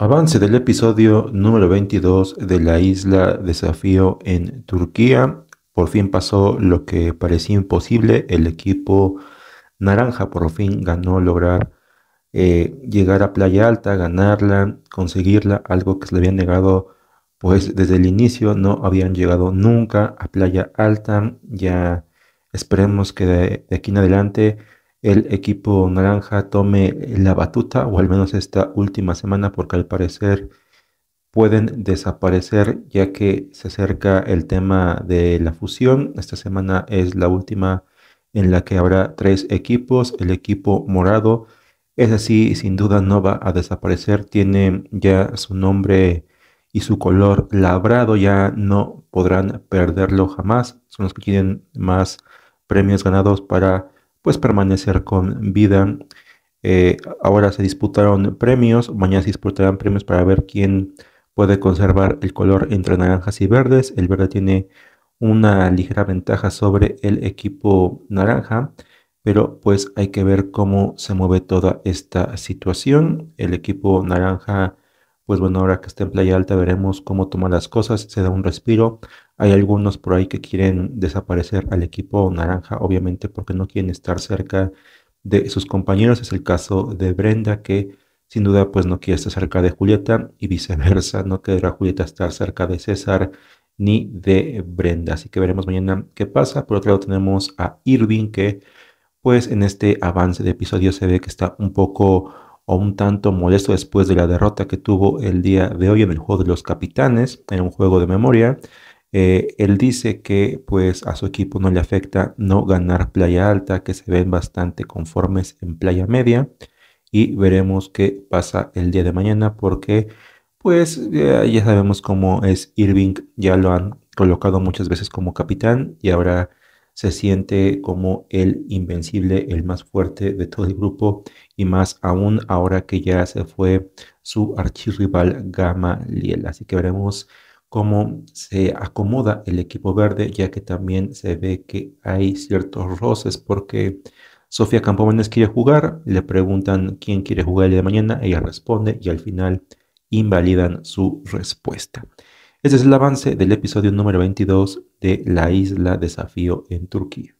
Avance del episodio número 22 de la isla Desafío en Turquía. Por fin pasó lo que parecía imposible. El equipo naranja por fin ganó lograr eh, llegar a Playa Alta, ganarla, conseguirla, algo que se le habían negado pues desde el inicio, no habían llegado nunca a Playa Alta. Ya esperemos que de aquí en adelante el equipo naranja tome la batuta, o al menos esta última semana, porque al parecer pueden desaparecer ya que se acerca el tema de la fusión. Esta semana es la última en la que habrá tres equipos. El equipo morado es así, sin duda no va a desaparecer. Tiene ya su nombre y su color labrado, ya no podrán perderlo jamás. Son los que tienen más premios ganados para pues permanecer con vida. Eh, ahora se disputaron premios, mañana se disputarán premios para ver quién puede conservar el color entre naranjas y verdes. El verde tiene una ligera ventaja sobre el equipo naranja, pero pues hay que ver cómo se mueve toda esta situación. El equipo naranja, pues bueno, ahora que está en playa alta veremos cómo toma las cosas, se da un respiro. Hay algunos por ahí que quieren desaparecer al equipo naranja, obviamente porque no quieren estar cerca de sus compañeros. Es el caso de Brenda, que sin duda pues no quiere estar cerca de Julieta y viceversa, no querrá Julieta estar cerca de César ni de Brenda. Así que veremos mañana qué pasa. Por otro lado tenemos a Irving que pues en este avance de episodio se ve que está un poco o un tanto molesto después de la derrota que tuvo el día de hoy en el juego de los capitanes, en un juego de memoria. Eh, él dice que pues a su equipo no le afecta no ganar playa alta, que se ven bastante conformes en playa media y veremos qué pasa el día de mañana porque pues ya, sabemos cómo es Irving, ya lo han colocado muchas veces como capitán y ahora se siente como el invencible, el más fuerte de todo el grupo y más aún ahora que ya se fue su archirrival Liel. Así que veremos cómo se acomoda el equipo verde, ya que también se ve que hay ciertos roces porque Sofía Campomanes quiere jugar, le preguntan quién quiere jugar el día de mañana, ella responde y al final invalidan su respuesta. Ese es el avance del episodio número 22 de La Isla Desafío en Turquía.